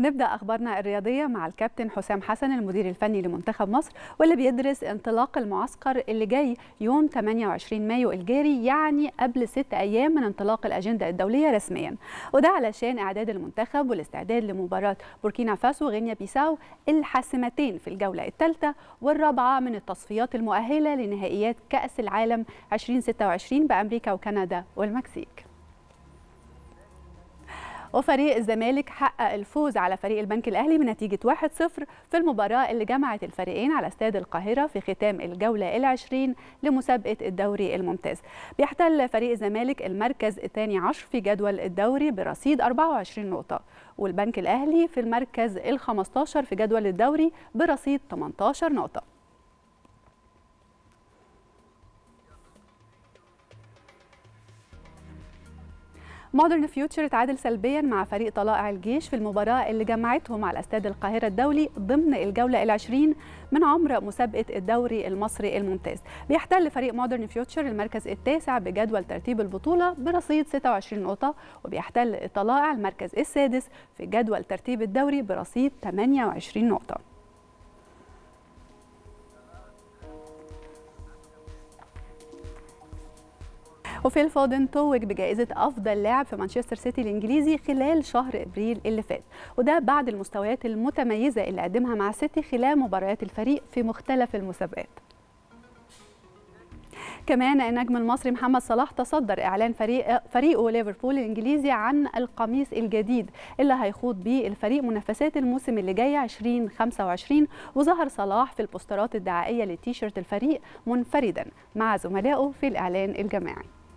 ونبدا اخبارنا الرياضيه مع الكابتن حسام حسن المدير الفني لمنتخب مصر واللي بيدرس انطلاق المعسكر اللي جاي يوم 28 مايو الجاري يعني قبل ست ايام من انطلاق الاجنده الدوليه رسميا وده علشان اعداد المنتخب والاستعداد لمباراه بوركينا فاسو وغينيا بيساو الحاسمتين في الجوله الثالثه والرابعه من التصفيات المؤهله لنهائيات كاس العالم 2026 بامريكا وكندا والمكسيك وفريق الزمالك حقق الفوز على فريق البنك الأهلي بنتيجة 1-0 في المباراة اللي جمعت الفريقين على استاد القاهرة في ختام الجولة ال20 لمسابقة الدوري الممتاز بيحتل فريق الزمالك المركز الثاني عشر في جدول الدوري برصيد 24 نقطة والبنك الأهلي في المركز ال 15 في جدول الدوري برصيد 18 نقطة مودرن فيوتشر تعادل سلبيا مع فريق طلائع الجيش في المباراة اللي جمعتهم على استاد القاهرة الدولي ضمن الجولة العشرين من عمر مسابقة الدوري المصري الممتاز بيحتل فريق مودرن فيوتشر المركز التاسع بجدول ترتيب البطولة برصيد 26 نقطة وبيحتل الطلائع المركز السادس في جدول ترتيب الدوري برصيد 28 نقطة وفيل فودن توج بجائزة أفضل لاعب في مانشستر سيتي الإنجليزي خلال شهر أبريل اللي فات وده بعد المستويات المتميزة اللي قدمها مع سيتي خلال مباريات الفريق في مختلف المسابقات كمان النجم المصري محمد صلاح تصدر اعلان فريق فريقه ليفربول الانجليزي عن القميص الجديد اللي هيخوض به الفريق منافسات الموسم اللي جاي 2025 وظهر صلاح في البوسترات الدعائيه لتيشيرت الفريق منفردا مع زملائه في الاعلان الجماعي